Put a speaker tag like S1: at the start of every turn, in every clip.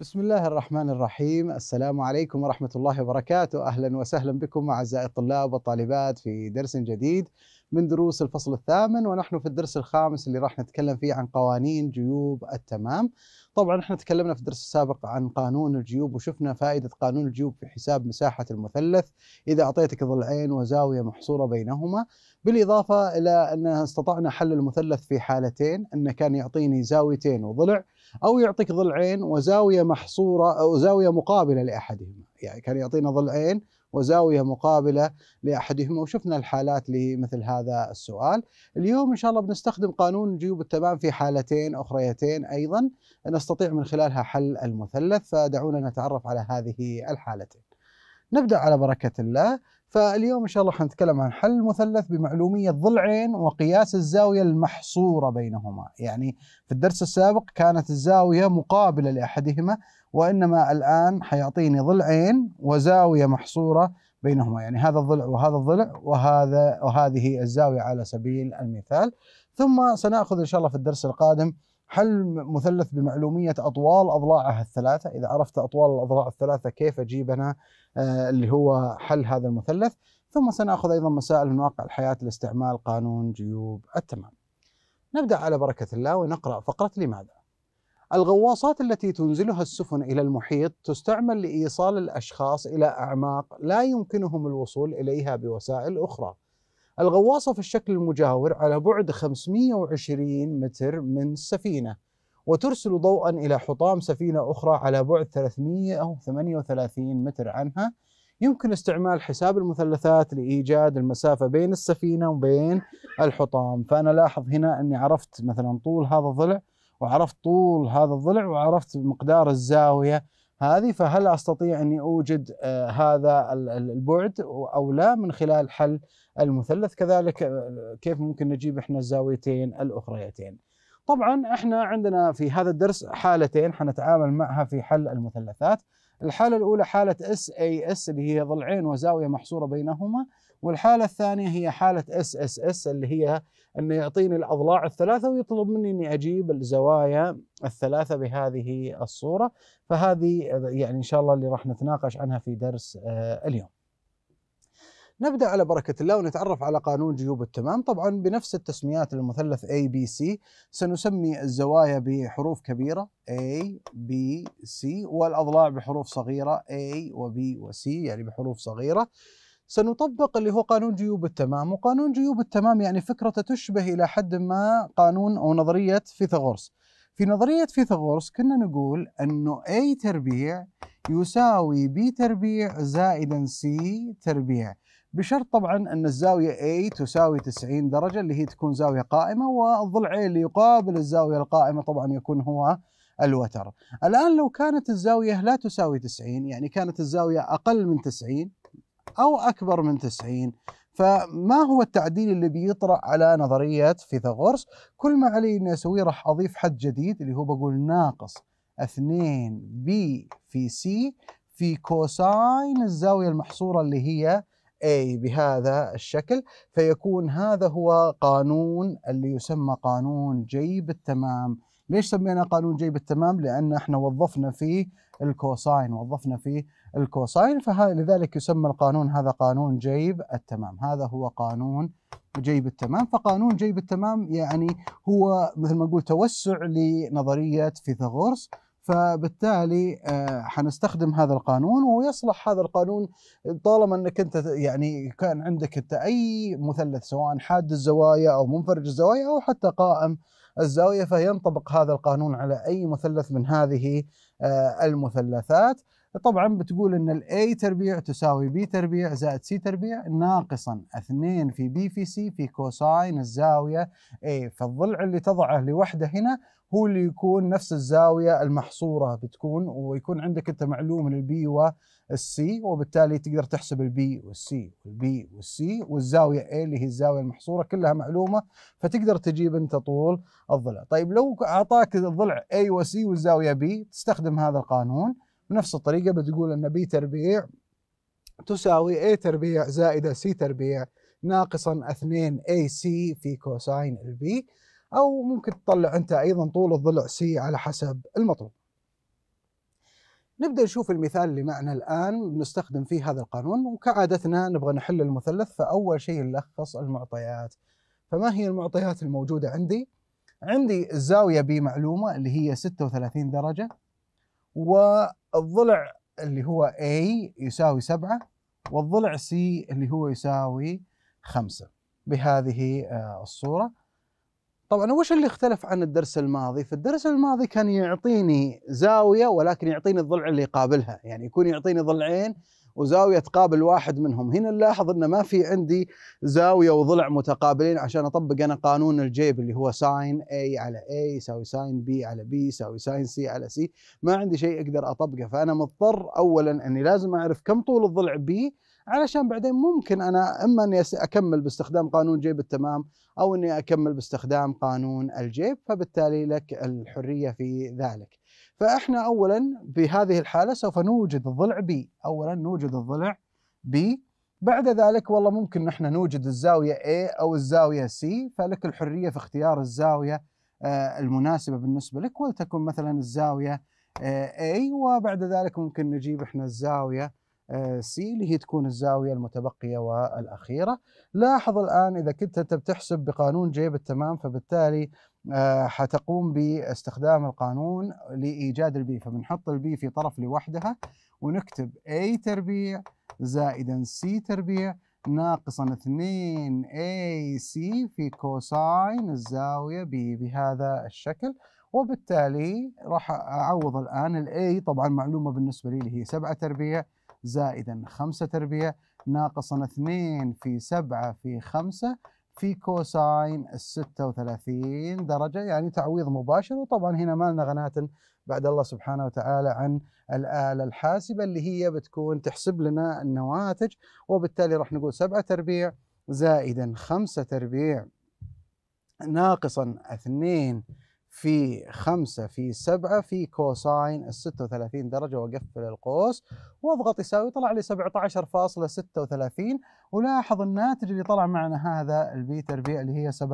S1: بسم الله الرحمن الرحيم السلام عليكم ورحمة الله وبركاته أهلا وسهلا بكم أعزائي الطلاب والطالبات في درس جديد من دروس الفصل الثامن ونحن في الدرس الخامس اللي راح نتكلم فيه عن قوانين جيوب التمام طبعا احنا تكلمنا في الدرس السابق عن قانون الجيوب وشفنا فائدة قانون الجيوب في حساب مساحة المثلث إذا أعطيتك ضلعين وزاوية محصورة بينهما بالإضافة إلى أن استطعنا حل المثلث في حالتين أنه كان يعطيني زاويتين وضلع أو يعطيك ضلعين وزاوية محصورة أو زاوية مقابلة لأحدهما يعني كان يعطينا ضلعين وزاوية مقابلة لأحدهما وشفنا الحالات لمثل هذا السؤال اليوم إن شاء الله بنستخدم قانون جيوب التمام في حالتين أخريتين أيضا نستطيع من خلالها حل المثلث فدعونا نتعرف على هذه الحالتين نبدأ على بركة الله فاليوم إن شاء الله حنتكلم عن حل المثلث بمعلومية ضلعين وقياس الزاوية المحصورة بينهما يعني في الدرس السابق كانت الزاوية مقابلة لأحدهما وإنما الآن حيعطيني ضلعين وزاوية محصورة بينهما يعني هذا الضلع وهذا الضلع وهذا وهذه الزاوية على سبيل المثال ثم سنأخذ إن شاء الله في الدرس القادم حل مثلث بمعلومية أطوال أضلاعها الثلاثة إذا عرفت أطوال الأضلاع الثلاثة كيف أجيب أنا آه، اللي هو حل هذا المثلث ثم سنأخذ أيضا مسائل من واقع الحياة لاستعمال قانون جيوب التمام نبدأ على بركة الله ونقرأ فقرة لماذا الغواصات التي تنزلها السفن الى المحيط تستعمل لايصال الاشخاص الى اعماق لا يمكنهم الوصول اليها بوسائل اخرى. الغواصه في الشكل المجاور على بعد 520 متر من السفينه وترسل ضوءا الى حطام سفينه اخرى على بعد 338 متر عنها. يمكن استعمال حساب المثلثات لايجاد المسافه بين السفينه وبين الحطام، فانا لاحظ هنا اني عرفت مثلا طول هذا الضلع وعرفت طول هذا الضلع وعرفت مقدار الزاويه هذه فهل استطيع اني اوجد آه، هذا البعد او لا من خلال حل المثلث كذلك آه، كيف ممكن نجيب احنا الزاويتين الاخريتين طبعا احنا عندنا في هذا الدرس حالتين حنتعامل معها في حل المثلثات الحالة الأولى حالة اس اي اس اللي هي ضلعين وزاوية محصورة بينهما والحالة الثانية هي حالة اس اس اس اللي هي أنه يعطيني الأضلاع الثلاثة ويطلب مني أني أجيب الزوايا الثلاثة بهذه الصورة فهذه يعني إن شاء الله اللي راح نتناقش عنها في درس آه، اليوم نبدأ على بركة الله ونتعرف على قانون جيوب التمام طبعا بنفس التسميات للمثلث اي بي سي سنسمي الزوايا بحروف كبيرة A B C والأضلاع بحروف صغيرة A و B و C يعني بحروف صغيرة سنطبق اللي هو قانون جيوب التمام وقانون جيوب التمام يعني فكرته تشبه إلى حد ما قانون أو نظرية فيثاغورس في نظرية فيثاغورس كنا نقول أنه A تربيع يساوي B تربيع زائدا C تربيع بشرط طبعا أن الزاوية A تساوي 90 درجة اللي هي تكون زاوية قائمة والضلع اللي يقابل الزاوية القائمة طبعا يكون هو الوتر الآن لو كانت الزاوية لا تساوي 90 يعني كانت الزاوية أقل من 90 أو أكبر من 90 فما هو التعديل اللي بيطرأ على نظرية فيثاغورس كل ما علي أن أسويه راح أضيف حد جديد اللي هو بقول ناقص 2 بي في سي في كوساين الزاوية المحصورة اللي هي A بهذا الشكل فيكون هذا هو قانون اللي يسمى قانون جيب التمام ليش سميناه قانون جيب التمام؟ لأن احنا وظفنا فيه الكوساين وظفنا فيه الكوساين فلذلك يسمى القانون هذا قانون جيب التمام هذا هو قانون جيب التمام فقانون جيب التمام يعني هو مثل ما نقول توسع لنظرية فيثاغورس فبالتالي آه، حنستخدم هذا القانون ويصلح هذا القانون طالما انك انت يعني كان عندك انت اي مثلث سواء حاد الزوايا او منفرج الزوايا او حتى قائم الزاويه فينطبق هذا القانون على اي مثلث من هذه آه، المثلثات طبعا بتقول ان الاي تربيع تساوي بي تربيع زائد سي تربيع ناقصا 2 في بي في سي في كوساين الزاويه اي فالضلع اللي تضعه لوحده هنا هو اللي يكون نفس الزاويه المحصوره بتكون ويكون عندك انت معلوم من البي والسي وبالتالي تقدر تحسب البي والسي والبي والسي والزاويه اي اللي هي الزاويه المحصوره كلها معلومه فتقدر تجيب انت طول الضلع، طيب لو اعطاك الضلع اي وسي والزاويه بي تستخدم هذا القانون بنفس الطريقة بتقول أن بي تربيع تساوي A تربيع زائدة C تربيع ناقصا 2 AC في كوساين البي أو ممكن تطلع أنت أيضا طول الضلع C على حسب المطلوب نبدأ نشوف المثال اللي معنا الآن نستخدم فيه هذا القانون وكعادتنا نبغى نحل المثلث فأول شيء نلخص المعطيات فما هي المعطيات الموجودة عندي؟ عندي الزاوية بمعلومة اللي هي 36 درجة و الضلع اللي هو A يساوي سبعة والضلع C اللي هو يساوي خمسة بهذه آه، الصورة طبعا وش اللي اختلف عن الدرس الماضي؟ في الدرس الماضي كان يعطيني زاوية ولكن يعطيني الضلع اللي يقابلها يعني يكون يعطيني ضلعين وزاويه تقابل واحد منهم، هنا نلاحظ انه ما في عندي زاويه وضلع متقابلين عشان اطبق انا قانون الجيب اللي هو ساين A على A يساوي ساين B على B يساوي ساين C على C ما عندي شيء اقدر اطبقه فانا مضطر اولا اني لازم اعرف كم طول الضلع B علشان بعدين ممكن انا اما اني اكمل باستخدام قانون جيب التمام او اني اكمل باستخدام قانون الجيب فبالتالي لك الحريه في ذلك. فاحنا اولا بهذه الحاله سوف نوجد الضلع بي اولا نوجد الضلع بي بعد ذلك والله ممكن نحن نوجد الزاويه A او الزاويه C فلك الحريه في اختيار الزاويه آه، المناسبه بالنسبه لك ولتكن مثلا الزاويه آه، A وبعد ذلك ممكن نجيب احنا الزاويه آه، C اللي هي تكون الزاويه المتبقيه والاخيره لاحظ الان اذا كنت انت بتحسب بقانون جيب التمام فبالتالي آه، حتقوم باستخدام القانون لإيجاد البي فبنحط البي في طرف لوحدها ونكتب A تربيع زائدا C تربيع ناقصا 2 AC في كوساين الزاوية B بهذا الشكل وبالتالي راح أعوض الآن الـ A طبعا معلومة بالنسبة لي اللي هي 7 تربيع زائدا 5 تربيع ناقصا 2 في 7 في 5 في كوساين ال 36 درجة يعني تعويض مباشر وطبعا هنا ما لنا غناة بعد الله سبحانه وتعالى عن الآلة الحاسبة اللي هي بتكون تحسب لنا النواتج وبالتالي راح نقول 7 تربيع زائدا 5 تربيع ناقصا 2 في خمسة في سبعة في كوساين ال 36 درجة وأقفل القوس وأضغط يساوي طلع لي 17.36 ولاحظ الناتج اللي طلع معنا هذا البيتر بي اللي هي 17.37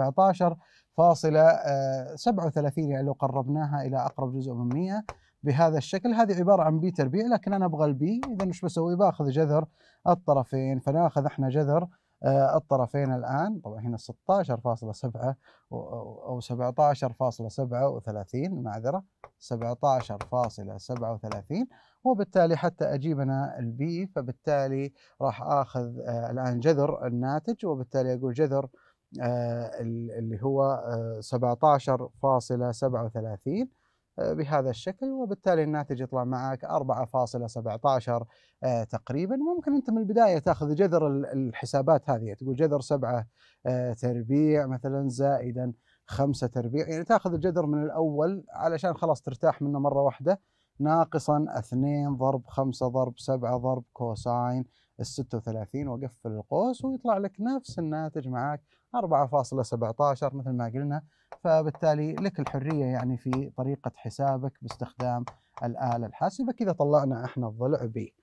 S1: آه، يعني لو قربناها إلى أقرب جزء من 100 بهذا الشكل هذه عبارة عن بيتر بي لكن أنا أبغى البي إذا مش بسوي؟ باخذ جذر الطرفين فناخذ احنا جذر آه، الطرفين الان طبعا هنا 16.7 او 17.37 معذره 17.37 وبالتالي حتى اجيبنا البي فبالتالي راح اخذ آه، الان جذر الناتج وبالتالي اقول جذر آه، اللي هو 17.37 بهذا الشكل وبالتالي الناتج يطلع معك 4.17 آه، تقريبا ممكن انت من البدايه تاخذ جذر الحسابات هذه تقول جذر 7 آه، تربيع مثلا زائدا 5 تربيع يعني تاخذ الجذر من الاول علشان خلاص ترتاح منه مره واحده ناقصا 2 ضرب 5 ضرب 7 ضرب كوساين ال 36 واقفل القوس ويطلع لك نفس الناتج معك 4.17 مثل ما قلنا فبالتالي لك الحرية يعني في طريقة حسابك باستخدام الآلة الحاسبة كذا طلعنا احنا الضلع بي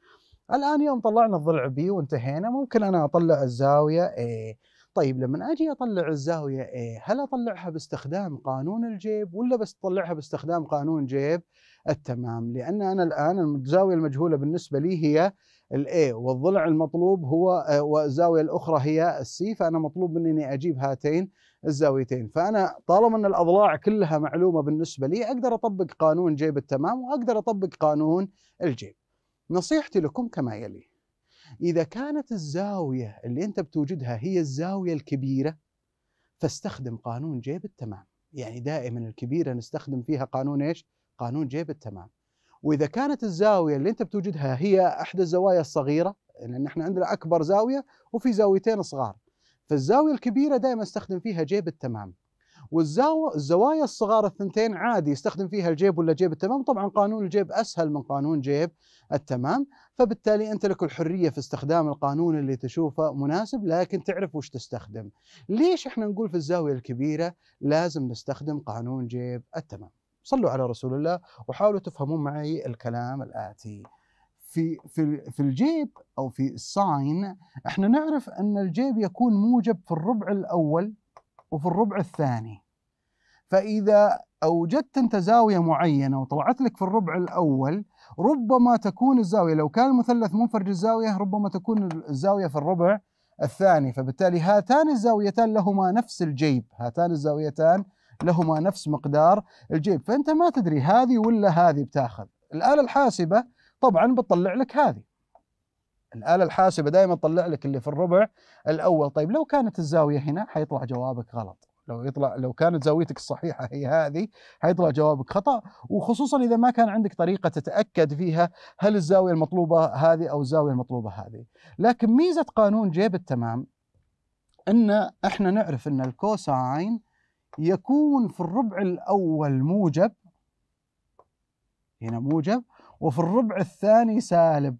S1: الآن يوم طلعنا الضلع بي وانتهينا ممكن أنا أطلع الزاوية A طيب لما اجي اطلع الزاويه A هل اطلعها باستخدام قانون الجيب ولا بس اطلعها باستخدام قانون جيب التمام لان انا الان الزاويه المجهوله بالنسبه لي هي الاي والضلع المطلوب هو آه، والزاويه الاخرى هي السي فانا مطلوب مني اني اجيب هاتين الزاويتين فانا طالما ان الاضلاع كلها معلومه بالنسبه لي اقدر اطبق قانون جيب التمام واقدر اطبق قانون الجيب نصيحتي لكم كما يلي إذا كانت الزاوية اللي أنت بتوجدها هي الزاوية الكبيرة فاستخدم قانون جيب التمام يعني دائما الكبيرة نستخدم فيها قانون إيش؟ قانون جيب التمام وإذا كانت الزاوية اللي أنت بتوجدها هي إحدى الزوايا الصغيرة لأن إحنا عندنا أكبر زاوية وفي زاويتين صغار فالزاوية الكبيرة دائما استخدم فيها جيب التمام والزوايا الصغار الثنتين عادي يستخدم فيها الجيب ولا جيب التمام طبعا قانون الجيب أسهل من قانون جيب التمام فبالتالي أنت لك الحرية في استخدام القانون اللي تشوفه مناسب لكن تعرف وش تستخدم ليش احنا نقول في الزاوية الكبيرة لازم نستخدم قانون جيب التمام صلوا على رسول الله وحاولوا تفهمون معي الكلام الآتي في في في الجيب او في الساين احنا نعرف ان الجيب يكون موجب في الربع الاول وفي الربع الثاني فإذا أوجدت أنت زاوية معينة وطلعت لك في الربع الأول ربما تكون الزاوية لو كان المثلث منفرج الزاوية ربما تكون الزاوية في الربع الثاني فبالتالي هاتان الزاويتان لهما نفس الجيب هاتان الزاويتان لهما نفس مقدار الجيب فأنت ما تدري هذه ولا هذه بتاخذ الآلة الحاسبة طبعا بتطلع لك هذه الآلة الحاسبة دائما تطلع لك اللي في الربع الأول طيب لو كانت الزاوية هنا حيطلع جوابك غلط لو يطلع لو كانت زاويتك الصحيحه هي هذه حيطلع جوابك خطا وخصوصا اذا ما كان عندك طريقه تتاكد فيها هل الزاويه المطلوبه هذه او الزاويه المطلوبه هذه لكن ميزه قانون جيب التمام ان احنا نعرف ان الكوساين يكون في الربع الاول موجب هنا موجب وفي الربع الثاني سالب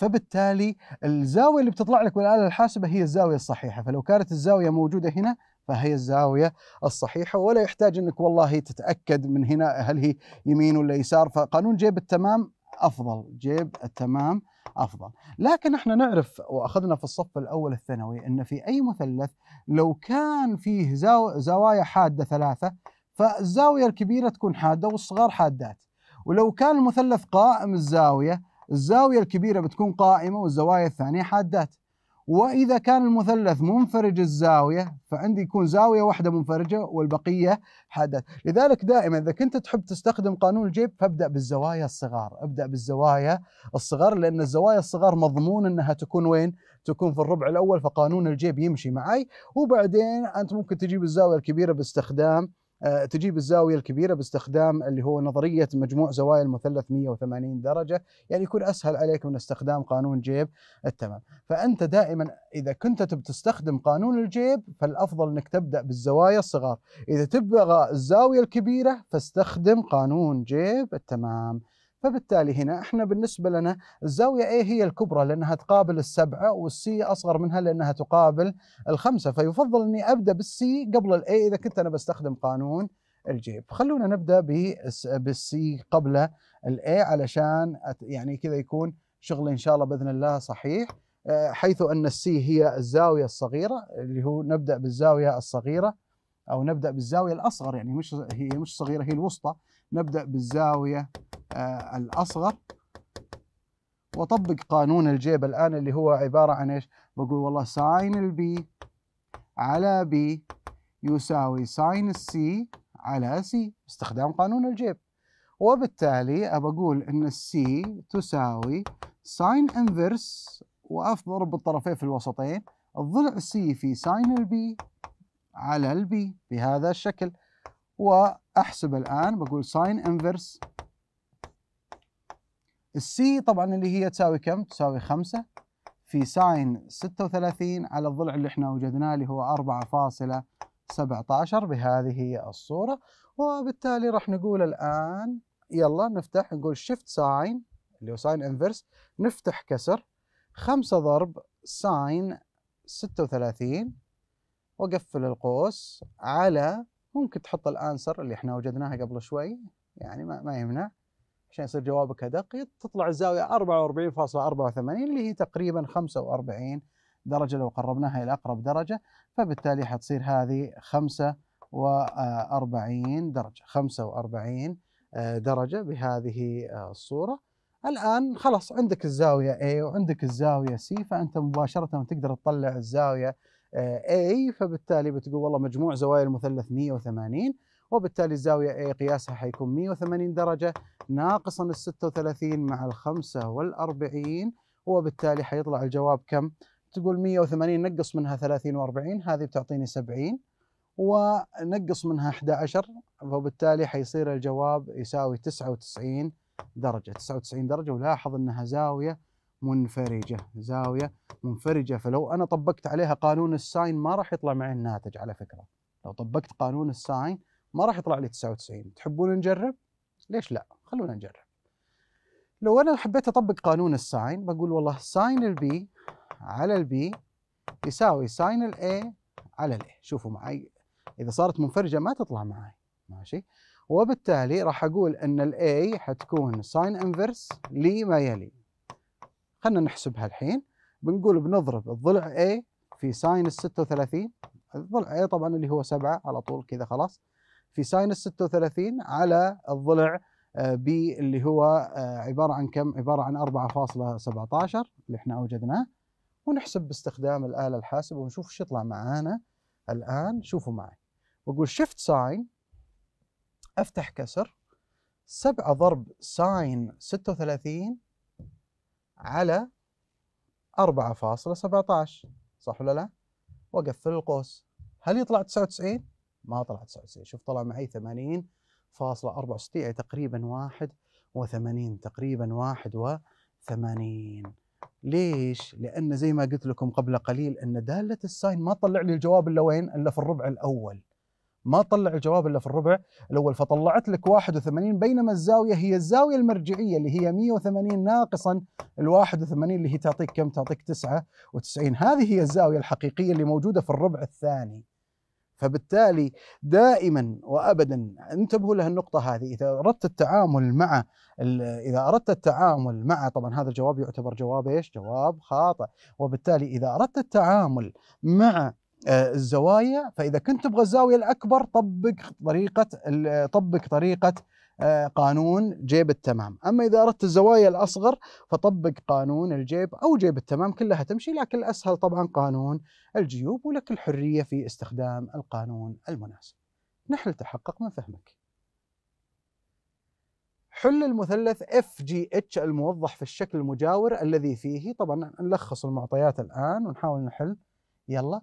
S1: فبالتالي الزاويه اللي بتطلع لك بالاله الحاسبه هي الزاويه الصحيحه فلو كانت الزاويه موجوده هنا فهي الزاويه الصحيحه ولا يحتاج انك والله تتاكد من هنا هل هي يمين ولا يسار فقانون جيب التمام افضل جيب التمام افضل لكن احنا نعرف واخذنا في الصف الاول الثانوي ان في اي مثلث لو كان فيه زاو زوايا حاده ثلاثه فالزاويه الكبيره تكون حاده والصغار حادات ولو كان المثلث قائم الزاويه الزاوية الكبيرة بتكون قائمة والزوايا الثانية حادات وإذا كان المثلث منفرج الزاوية فعندي يكون زاوية واحدة منفرجة والبقية حادات لذلك دائما إذا كنت تحب تستخدم قانون الجيب فابدأ بالزوايا الصغار ابدأ بالزوايا الصغار لأن الزوايا الصغار مضمون أنها تكون وين تكون في الربع الأول فقانون الجيب يمشي معي وبعدين أنت ممكن تجيب الزاوية الكبيرة باستخدام آه، تجيب الزاويه الكبيره باستخدام اللي هو نظريه مجموع زوايا المثلث 180 درجه يعني يكون اسهل عليك من استخدام قانون جيب التمام فانت دائما اذا كنت تستخدم قانون الجيب فالافضل انك تبدا بالزوايا الصغار اذا تبغى الزاويه الكبيره فاستخدم قانون جيب التمام فبالتالي هنا احنا بالنسبة لنا الزاوية A هي الكبرى لأنها تقابل السبعة والسي أصغر منها لأنها تقابل الخمسة فيفضل أني أبدأ بالسي قبل الاي إذا كنت أنا بستخدم قانون الجيب خلونا نبدأ بالسي قبل الاي علشان يعني كذا يكون شغل إن شاء الله بإذن الله صحيح آه، حيث أن السي هي الزاوية الصغيرة اللي هو نبدأ بالزاوية الصغيرة أو نبدأ بالزاوية الأصغر يعني مش هي مش صغيرة هي الوسطى نبدأ بالزاوية آه، الأصغر وأطبق قانون الجيب الآن اللي هو عبارة عن إيش بقول والله ساين البي على بي يساوي ساين السي على سي باستخدام قانون الجيب وبالتالي أقول أن السي تساوي ساين انفرس وأضرب الطرفين في الوسطين الضلع السي في ساين البي على البي بهذا الشكل وأحسب الآن بقول ساين انفرس السي طبعا اللي هي تساوي كم؟ تساوي 5 في ساين 36 على الضلع اللي احنا وجدناه اللي هو 4.17 بهذه الصورة وبالتالي راح نقول الآن يلا نفتح نقول شيفت ساين اللي هو ساين انفرس نفتح كسر 5 ضرب ساين 36 وقفل القوس على ممكن تحط الانسر اللي احنا وجدناها قبل شوي يعني ما, ما يمنع عشان يصير جوابك ادق تطلع الزاويه 44.84 اللي هي تقريبا 45 درجه لو قربناها الى اقرب درجه فبالتالي حتصير هذه 45 درجه 45 آه، درجه بهذه آه، الصوره الان خلاص عندك الزاويه A وعندك الزاويه C فانت مباشره تقدر تطلع الزاويه آه، A فبالتالي بتقول والله مجموع زوايا المثلث 180 وبالتالي الزاوية A قياسها حيكون 180 درجة ناقصا ال 36 مع ال 45 وبالتالي حيطلع الجواب كم؟ تقول 180 نقص منها 30 و40 هذه بتعطيني 70 ونقص منها 11 وبالتالي حيصير الجواب يساوي 99 درجة 99 درجة ولاحظ أنها زاوية منفرجة زاوية منفرجة فلو أنا طبقت عليها قانون الساين ما راح يطلع معي الناتج على فكرة لو طبقت قانون الساين ما راح يطلع لي 99 تحبون نجرب ليش لا خلونا نجرب لو انا حبيت اطبق قانون الساين بقول والله ساين البي على البي يساوي ساين الاي على الاي شوفوا معي اذا صارت منفرجه ما تطلع معي ماشي وبالتالي راح اقول ان الاي حتكون ساين انفرس لما يلي خلينا نحسبها الحين بنقول بنضرب الضلع اي في ساين ال 36 الضلع اي طبعا اللي هو 7 على طول كذا خلاص في ساينس 36 على الضلع بي آه، اللي هو آه، عباره عن كم؟ عباره عن 4.17 اللي احنا اوجدناه ونحسب باستخدام الاله الحاسبه ونشوف ايش يطلع معانا الان شوفوا معي بقول شيفت ساين افتح كسر 7 ضرب ساين 36 على 4.17 صح ولا لا؟ واقفل القوس هل يطلع 99؟ ما طلع 99 شوف طلع معي 80 فاصلة 64 يعني تقريبا 81 تقريبا 81 ليش؟ لأن زي ما قلت لكم قبل قليل أن دالة الساين ما طلع لي الجواب إلا وين؟ إلا في الربع الأول ما طلع الجواب إلا في الربع الأول فطلعت لك 81 بينما الزاوية هي الزاوية المرجعية اللي هي 180 ناقصا ال 81 اللي هي تعطيك كم؟ تعطيك 99 هذه هي الزاوية الحقيقية اللي موجودة في الربع الثاني فبالتالي دائما وابدا انتبهوا لهالنقطه هذه اذا اردت التعامل مع اذا اردت التعامل مع طبعا هذا الجواب يعتبر جواب ايش؟ جواب خاطئ وبالتالي اذا اردت التعامل مع آه، الزوايا فاذا كنت تبغى الزاويه الاكبر طبق طريقه طبق طريقه آه، قانون جيب التمام أما إذا أردت الزوايا الأصغر فطبق قانون الجيب أو جيب التمام كلها تمشي لكن الأسهل طبعا قانون الجيوب ولك الحرية في استخدام القانون المناسب نحن نتحقق من فهمك حل المثلث FGH الموضح في الشكل المجاور الذي فيه طبعا نلخص المعطيات الآن ونحاول نحل يلا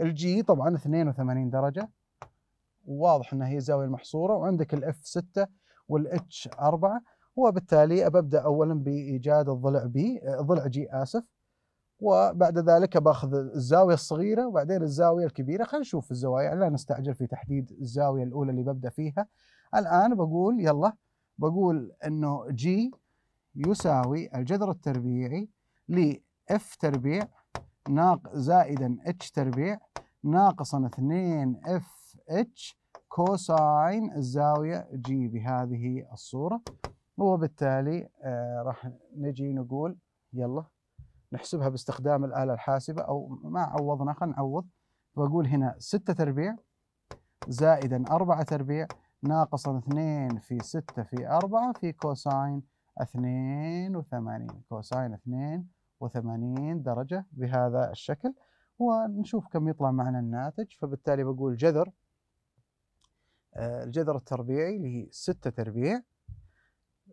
S1: الجي طبعا 82 درجة واضح أنها هي الزاوية المحصورة وعندك الإف 6 والاتش 4 وبالتالي ببدا اولا بايجاد الضلع بي ضلع جي اسف وبعد ذلك باخذ الزاويه الصغيره وبعدين الزاويه الكبيره خلينا نشوف الزوايا يعني لا نستعجل في تحديد الزاويه الاولى اللي ببدا فيها الان بقول يلا بقول انه جي يساوي الجذر التربيعي ل اف تربيع ناق زائدا اتش تربيع ناقصا 2 اف اتش كوساين الزاوية جي بهذه الصورة وبالتالي آه، راح نجي نقول يلا نحسبها باستخدام الآلة الحاسبة أو ما عوضنا خلينا نعوض وأقول هنا ستة تربيع زائدا أربعة تربيع ناقصا اثنين في ستة في أربعة في كوساين اثنين وثمانين كوساين اثنين وثمانين درجة بهذا الشكل ونشوف كم يطلع معنا الناتج فبالتالي بقول جذر آه، الجذر التربيعي اللي هي ستة تربيع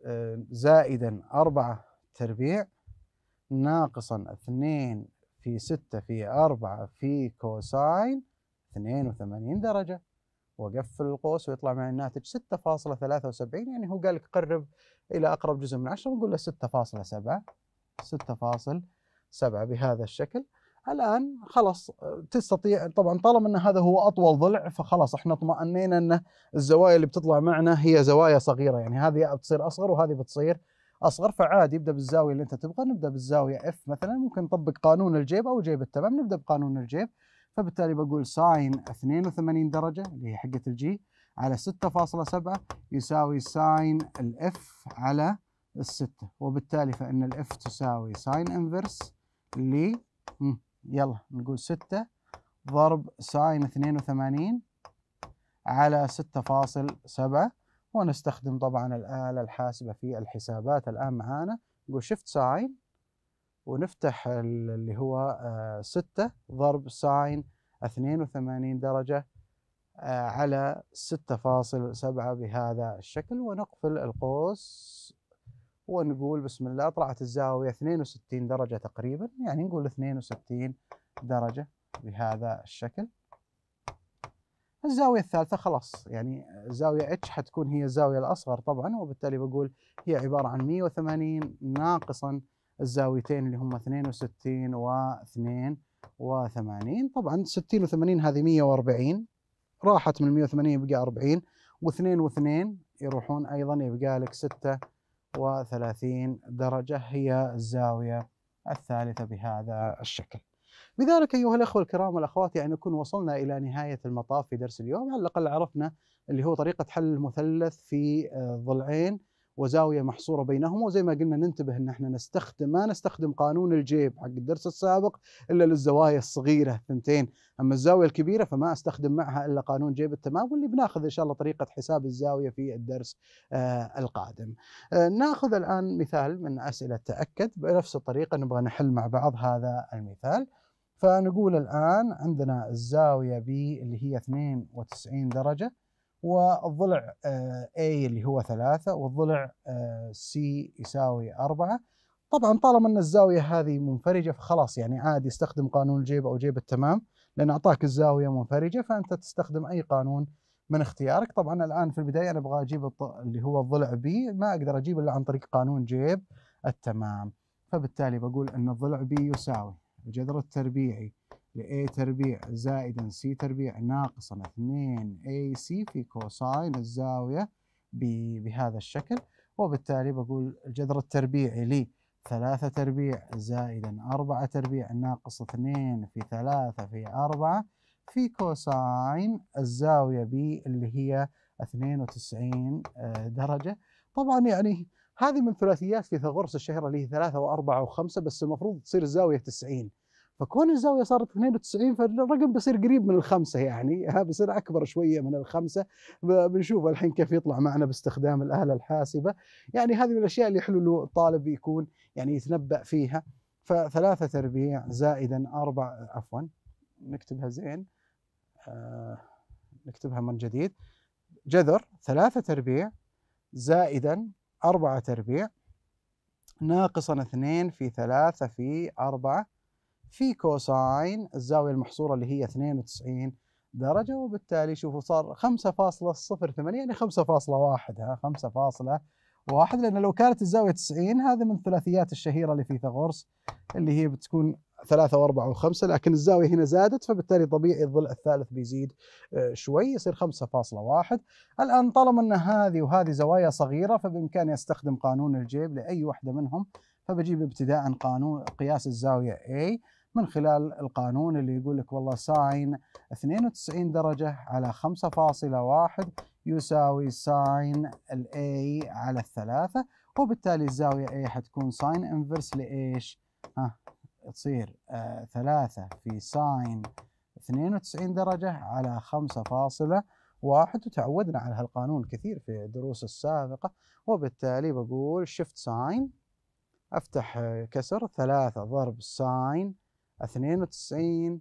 S1: آه، زائدا أربعة تربيع ناقصا اثنين في ستة في أربعة في كوساين اثنين وثمانين درجة وقفل القوس ويطلع معي الناتج 6.73 يعني هو قال لك قرب إلى أقرب جزء من عشرة نقول له 6.7 6.7 بهذا الشكل الان خلاص آه، تستطيع طبعا طالما ان هذا هو اطول ضلع فخلاص احنا اطمأنينا ان الزوايا اللي بتطلع معنا هي زوايا صغيره يعني هذه بتصير اصغر وهذه بتصير اصغر فعادي ابدا بالزاويه اللي انت تبغى نبدا بالزاويه اف مثلا ممكن نطبق قانون الجيب او جيب التمام نبدا بقانون الجيب فبالتالي بقول ساين 82 درجه اللي هي حقه الجي على 6.7 يساوي ساين الاف على الستة وبالتالي فان الاف تساوي ساين انفرس ل يلا نقول 6 ضرب ساين 82 على 6.7 ونستخدم طبعا الآلة الحاسبة في الحسابات الآن معانا نقول شفت ساين ونفتح اللي هو 6 آه، ضرب ساين 82 درجة آه، على 6.7 بهذا الشكل ونقفل القوس ونقول بسم الله طلعت الزاوية 62 درجة تقريبا يعني نقول 62 درجة بهذا الشكل الزاوية الثالثة خلاص يعني زاوية اتش حتكون هي الزاوية الأصغر طبعا وبالتالي بقول هي عبارة عن 180 ناقصا الزاويتين اللي هم 62 و 82 طبعا 60 و80 هذه 140 راحت من 180 يبقى 40 و2 و2 يروحون أيضا يبقى لك 6 وثلاثين درجة هي الزاوية الثالثة بهذا الشكل بذلك أيها الأخوة الكرام والأخوات يعني نكون وصلنا إلى نهاية المطاف في درس اليوم على الأقل عرفنا اللي هو طريقة حل المثلث في ضلعين آه، وزاويه محصوره بينهما وزي ما قلنا ننتبه ان احنا نستخدم ما نستخدم قانون الجيب حق الدرس السابق الا للزوايا الصغيره الثنتين، اما الزاويه الكبيره فما استخدم معها الا قانون جيب التمام واللي بناخذ ان شاء الله طريقه حساب الزاويه في الدرس آه القادم. آه ناخذ الان مثال من اسئله تاكد بنفس الطريقه نبغى نحل مع بعض هذا المثال. فنقول الان عندنا الزاويه بي اللي هي 92 درجه والضلع آه، A اللي هو ثلاثة والضلع آه، C يساوي أربعة طبعا طالما أن الزاوية هذه منفرجة فخلاص يعني عادي استخدم قانون الجيب أو جيب التمام لأن أعطاك الزاوية منفرجة فأنت تستخدم أي قانون من اختيارك طبعا الآن في البداية أنا أبغى أجيب اللي هو الضلع B ما أقدر أجيبه إلا عن طريق قانون جيب التمام فبالتالي بقول أن الضلع B يساوي الجذر التربيعي ل A تربيع زائدا C تربيع ناقصا 2AC في كوساين الزاوية بهذا الشكل وبالتالي بقول الجذر التربيعي لي 3 تربيع زائدا 4 تربيع ناقص 2 في 3 في 4 في كوساين الزاوية ب اللي هي 92 آه، درجة طبعا يعني هذه من ثلاثيات فيثاغورس الشهيرة اللي هي 3 و4 و5 بس المفروض تصير الزاوية 90 فكون الزاويه صارت 92 فالرقم بيصير قريب من الخمسه يعني ها بيصير اكبر شويه من الخمسه بنشوف الحين كيف يطلع معنا باستخدام الاله الحاسبه يعني هذه من الاشياء اللي حلو الطالب يكون يعني يتنبأ فيها فثلاثة تربيع زائدا أربع عفوا نكتبها زين آه نكتبها من جديد جذر ثلاثة تربيع زائدا أربعة تربيع ناقصا اثنين في ثلاثة في أربعة في كوساين الزاوية المحصورة اللي هي 92 درجة وبالتالي شوفوا صار 5.08 يعني 5.1 ها 5.1 لأن لو كانت الزاوية 90 هذا من الثلاثيات الشهيرة لفيثاغورس اللي هي بتكون 3 و4 و5 لكن الزاوية هنا زادت فبالتالي طبيعي الضلع الثالث بيزيد آه، شوي يصير 5.1 الآن طالما أن هذه وهذه زوايا صغيرة فبإمكاني أستخدم قانون الجيب لأي واحدة منهم فبجيب ابتداء قانون قياس الزاوية A من خلال القانون اللي يقول لك والله ساين 92 درجة على 5.1 يساوي ساين الاي على الثلاثة وبالتالي الزاوية A حتكون ساين انفرس لإيش؟ ها تصير آه ثلاثة في ساين 92 درجة على 5.1 وتعودنا على هالقانون كثير في الدروس السابقة وبالتالي بقول شيفت ساين افتح كسر ثلاثة ضرب ساين 92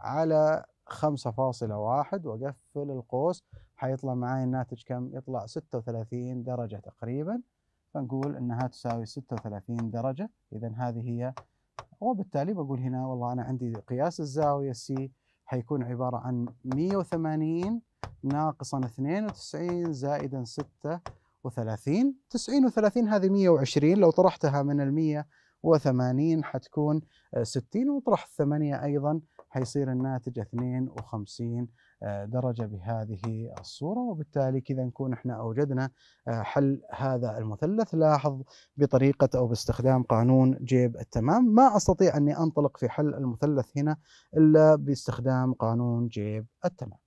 S1: على 5.1 واقفل القوس حيطلع معي الناتج كم؟ يطلع 36 درجة تقريبا فنقول انها تساوي 36 درجة اذا هذه هي وبالتالي بقول هنا والله انا عندي قياس الزاوية سي حيكون عبارة عن 180 ناقصا 92 زائدا 36 39 هذه 120 لو طرحتها من ال 100 و80 حتكون 60 آه، وطرح الثمانية أيضا حيصير الناتج 52 آه، درجة بهذه الصورة وبالتالي كذا نكون احنا أوجدنا آه، حل هذا المثلث لاحظ بطريقة أو باستخدام قانون جيب التمام ما أستطيع أني أنطلق في حل المثلث هنا إلا باستخدام قانون جيب التمام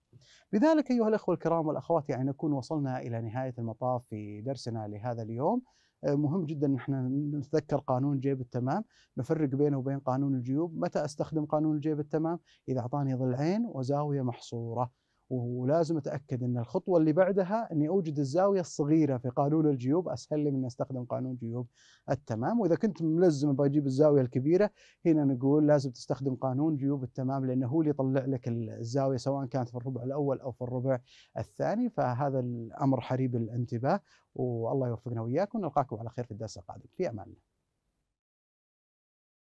S1: بذلك أيها الأخوة الكرام والأخوات يعني نكون وصلنا إلى نهاية المطاف في درسنا لهذا اليوم آه، مهم جدا ان احنا نتذكر قانون جيب التمام نفرق بينه وبين قانون الجيوب متى استخدم قانون الجيب التمام اذا اعطاني ضلعين وزاويه محصوره ولازم اتاكد ان الخطوه اللي بعدها اني اوجد الزاويه الصغيره في قانون الجيوب اسهل لي من استخدم قانون جيوب التمام واذا كنت ملزم بجيب الزاويه الكبيره هنا نقول لازم تستخدم قانون جيوب التمام لانه هو اللي يطلع لك الزاويه سواء كانت في الربع الاول او في الربع الثاني فهذا الامر حريب الانتباه والله يوفقنا واياكم نلقاكم على خير في الدرس القادم في امان الله